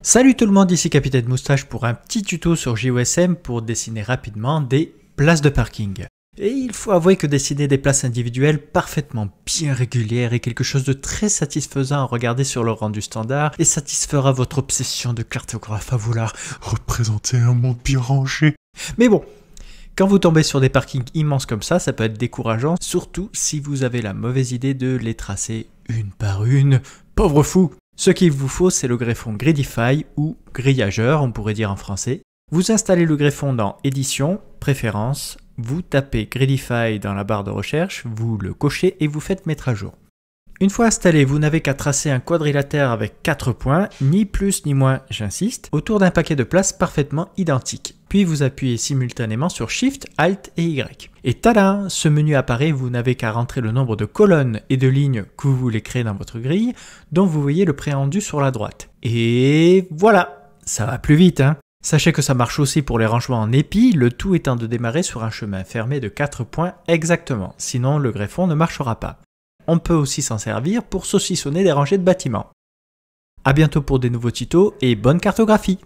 Salut tout le monde, ici Capitaine Moustache pour un petit tuto sur JOSM pour dessiner rapidement des places de parking. Et il faut avouer que dessiner des places individuelles parfaitement bien régulières est quelque chose de très satisfaisant à regarder sur le rendu standard et satisfera votre obsession de cartographe à vouloir représenter un monde bien rangé. Mais bon, quand vous tombez sur des parkings immenses comme ça, ça peut être décourageant, surtout si vous avez la mauvaise idée de les tracer une par une, pauvre fou Ce qu'il vous faut, c'est le greffon Gridify ou grillageur, on pourrait dire en français. Vous installez le greffon dans Édition, Préférences, vous tapez Gridify dans la barre de recherche, vous le cochez et vous faites mettre à jour. Une fois installé, vous n'avez qu'à tracer un quadrilatère avec 4 points, ni plus ni moins, j'insiste, autour d'un paquet de places parfaitement identiques. Puis vous appuyez simultanément sur Shift, Alt et Y. Et tada Ce menu apparaît, vous n'avez qu'à rentrer le nombre de colonnes et de lignes que vous voulez créer dans votre grille, dont vous voyez le préendu sur la droite. Et voilà Ça va plus vite, hein Sachez que ça marche aussi pour les rangements en épi, le tout étant de démarrer sur un chemin fermé de 4 points exactement, sinon le greffon ne marchera pas on peut aussi s'en servir pour saucissonner des rangées de bâtiments. A bientôt pour des nouveaux tutos et bonne cartographie